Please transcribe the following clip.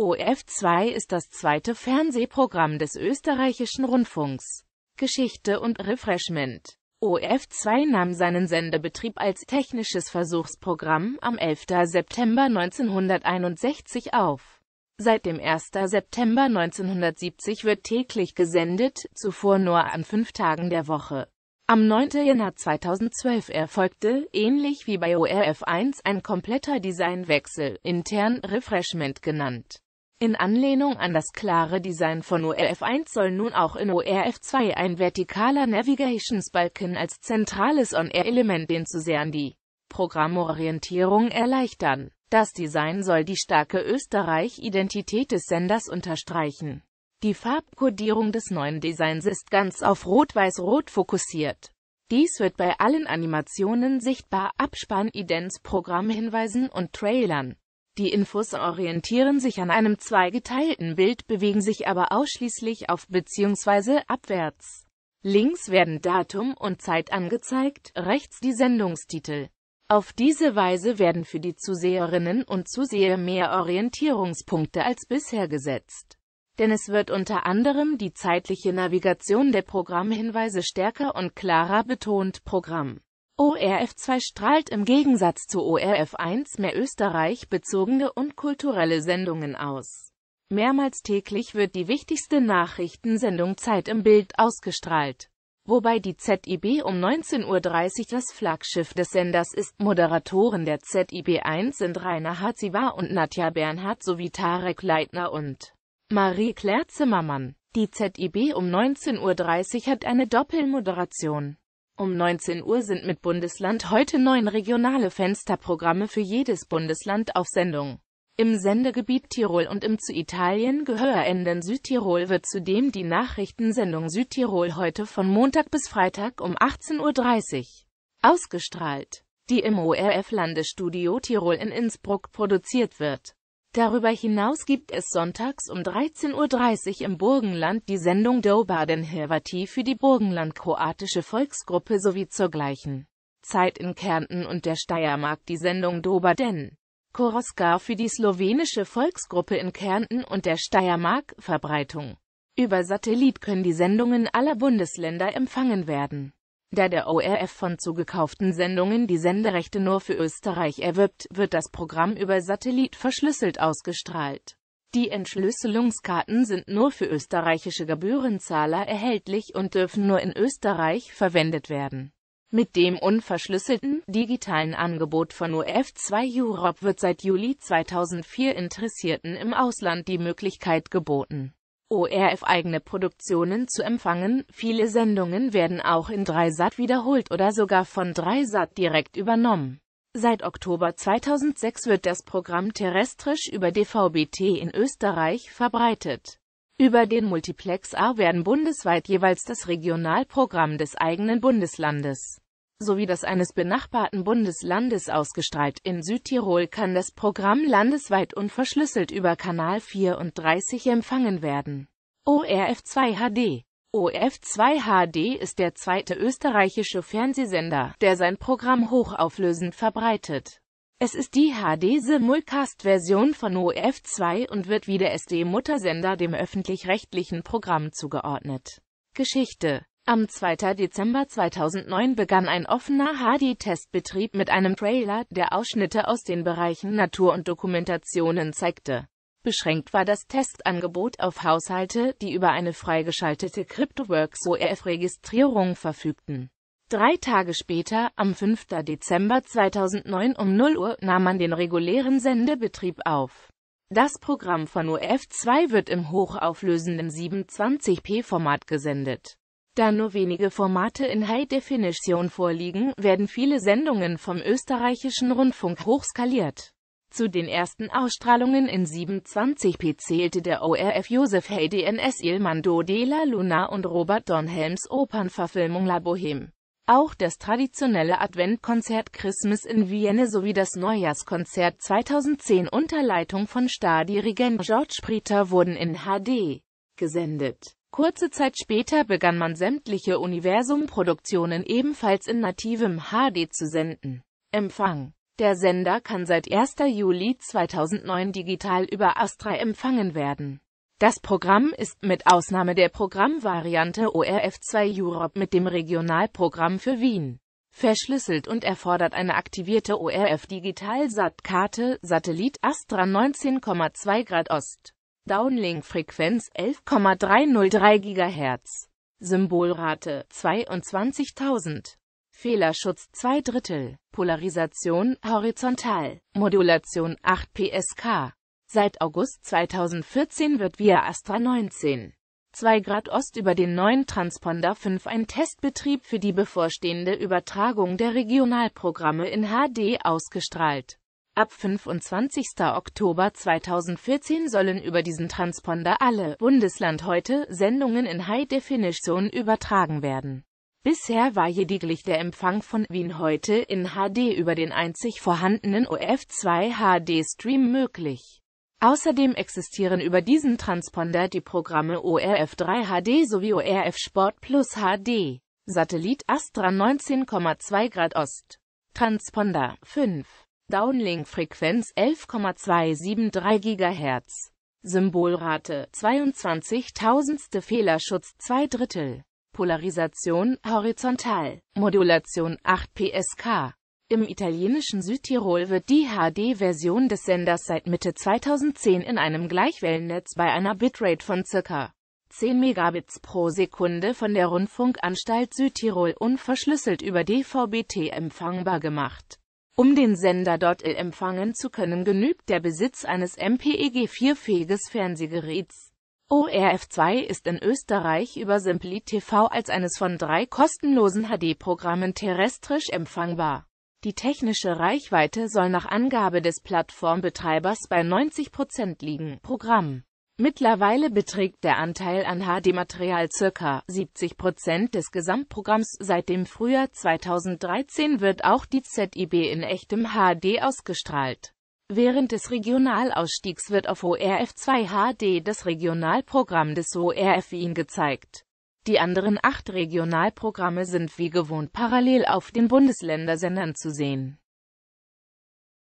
OF2 ist das zweite Fernsehprogramm des österreichischen Rundfunks. Geschichte und Refreshment. OF2 nahm seinen Sendebetrieb als technisches Versuchsprogramm am 11. September 1961 auf. Seit dem 1. September 1970 wird täglich gesendet, zuvor nur an fünf Tagen der Woche. Am 9. Januar 2012 erfolgte, ähnlich wie bei ORF1, ein kompletter Designwechsel, intern Refreshment genannt. In Anlehnung an das klare Design von ORF1 soll nun auch in ORF2 ein vertikaler Navigations-Balken als zentrales On-Air-Element den zu sehr an die Programmorientierung erleichtern. Das Design soll die starke Österreich-Identität des Senders unterstreichen. Die Farbkodierung des neuen Designs ist ganz auf Rot-Weiß-Rot fokussiert. Dies wird bei allen Animationen sichtbar, Abspann-Idents-Programmhinweisen und Trailern. Die Infos orientieren sich an einem zweigeteilten Bild, bewegen sich aber ausschließlich auf bzw. abwärts. Links werden Datum und Zeit angezeigt, rechts die Sendungstitel. Auf diese Weise werden für die Zuseherinnen und Zuseher mehr Orientierungspunkte als bisher gesetzt. Denn es wird unter anderem die zeitliche Navigation der Programmhinweise stärker und klarer betont. Programm ORF2 strahlt im Gegensatz zu ORF1 mehr Österreich bezogene und kulturelle Sendungen aus. Mehrmals täglich wird die wichtigste Nachrichtensendung Zeit im Bild ausgestrahlt, wobei die ZIB um 19.30 Uhr das Flaggschiff des Senders ist. Moderatoren der ZIB1 sind Rainer Hatzibar und Nadja Bernhardt sowie Tarek Leitner und Marie-Claire Zimmermann. Die ZIB um 19.30 Uhr hat eine Doppelmoderation. Um 19 Uhr sind mit Bundesland heute neun regionale Fensterprogramme für jedes Bundesland auf Sendung. Im Sendegebiet Tirol und im zu Italien gehörenden Südtirol wird zudem die Nachrichtensendung Südtirol heute von Montag bis Freitag um 18.30 Uhr ausgestrahlt, die im ORF Landesstudio Tirol in Innsbruck produziert wird. Darüber hinaus gibt es sonntags um 13.30 Uhr im Burgenland die Sendung Dobaden Hrvatí für die burgenland-kroatische Volksgruppe sowie zur gleichen Zeit in Kärnten und der Steiermark die Sendung Dobaden Koroska für die slowenische Volksgruppe in Kärnten und der Steiermark Verbreitung. Über Satellit können die Sendungen aller Bundesländer empfangen werden da der ORF von zugekauften Sendungen die Senderechte nur für Österreich erwirbt, wird das Programm über Satellit verschlüsselt ausgestrahlt. Die Entschlüsselungskarten sind nur für österreichische Gebührenzahler erhältlich und dürfen nur in Österreich verwendet werden. Mit dem unverschlüsselten, digitalen Angebot von UF2 Europe wird seit Juli 2004 Interessierten im Ausland die Möglichkeit geboten, ORF-eigene Produktionen zu empfangen, viele Sendungen werden auch in Dreisat wiederholt oder sogar von Dreisat direkt übernommen. Seit Oktober 2006 wird das Programm terrestrisch über DVBT in Österreich verbreitet. Über den Multiplex A werden bundesweit jeweils das Regionalprogramm des eigenen Bundeslandes sowie das eines benachbarten Bundeslandes ausgestrahlt. In Südtirol kann das Programm landesweit unverschlüsselt über Kanal 34 empfangen werden. ORF2 HD ORF2 HD ist der zweite österreichische Fernsehsender, der sein Programm hochauflösend verbreitet. Es ist die HD-Simulcast-Version von ORF2 und wird wie der SD-Muttersender dem öffentlich-rechtlichen Programm zugeordnet. Geschichte am 2. Dezember 2009 begann ein offener HD-Testbetrieb mit einem Trailer, der Ausschnitte aus den Bereichen Natur und Dokumentationen zeigte. Beschränkt war das Testangebot auf Haushalte, die über eine freigeschaltete CryptoWorks ORF-Registrierung verfügten. Drei Tage später, am 5. Dezember 2009 um 0 Uhr, nahm man den regulären Sendebetrieb auf. Das Programm von ORF2 wird im hochauflösenden 27p-Format gesendet. Da nur wenige Formate in High Definition vorliegen, werden viele Sendungen vom österreichischen Rundfunk hochskaliert. Zu den ersten Ausstrahlungen in 27 p zählte der ORF Josef Haydn S. Il Mando de la Luna und Robert Dornhelms Opernverfilmung La Boheme. Auch das traditionelle Adventkonzert Christmas in Vienne sowie das Neujahrskonzert 2010 unter Leitung von Stardirigent George Spritter wurden in HD gesendet. Kurze Zeit später begann man sämtliche Universum-Produktionen ebenfalls in nativem HD zu senden. Empfang Der Sender kann seit 1. Juli 2009 digital über Astra empfangen werden. Das Programm ist mit Ausnahme der Programmvariante ORF2 Europe mit dem Regionalprogramm für Wien verschlüsselt und erfordert eine aktivierte ORF-Digital-Sat-Karte, Satellit Astra 19,2 Grad Ost. Downlink-Frequenz 11,303 GHz. Symbolrate 22.000. Fehlerschutz 2 Drittel. Polarisation horizontal. Modulation 8 PSK. Seit August 2014 wird via Astra 19. 2 Grad Ost über den neuen Transponder 5 ein Testbetrieb für die bevorstehende Übertragung der Regionalprogramme in HD ausgestrahlt Ab 25. Oktober 2014 sollen über diesen Transponder alle Bundesland heute Sendungen in High Definition übertragen werden. Bisher war lediglich der Empfang von Wien heute in HD über den einzig vorhandenen OF2 HD Stream möglich. Außerdem existieren über diesen Transponder die Programme ORF3 HD sowie ORF Sport Plus HD. Satellit Astra 19,2 Grad Ost. Transponder 5 Downlink-Frequenz 11,273 GHz. Symbolrate 22000 Fehlerschutz 2 Drittel. Polarisation horizontal. Modulation 8 PSK. Im italienischen Südtirol wird die HD-Version des Senders seit Mitte 2010 in einem Gleichwellennetz bei einer Bitrate von ca. 10 Megabits pro Sekunde von der Rundfunkanstalt Südtirol unverschlüsselt über DVB-T empfangbar gemacht um den Sender dort äh, empfangen zu können, genügt der Besitz eines MPEG-4-fähiges Fernsehgeräts. ORF2 ist in Österreich über Simply TV als eines von drei kostenlosen HD-Programmen terrestrisch empfangbar. Die technische Reichweite soll nach Angabe des Plattformbetreibers bei 90 Prozent liegen. Programm Mittlerweile beträgt der Anteil an HD-Material ca. 70 Prozent des Gesamtprogramms. Seit dem Frühjahr 2013 wird auch die ZIB in echtem HD ausgestrahlt. Während des Regionalausstiegs wird auf ORF2 HD das Regionalprogramm des ORF Wien gezeigt. Die anderen acht Regionalprogramme sind wie gewohnt parallel auf den Bundesländersendern zu sehen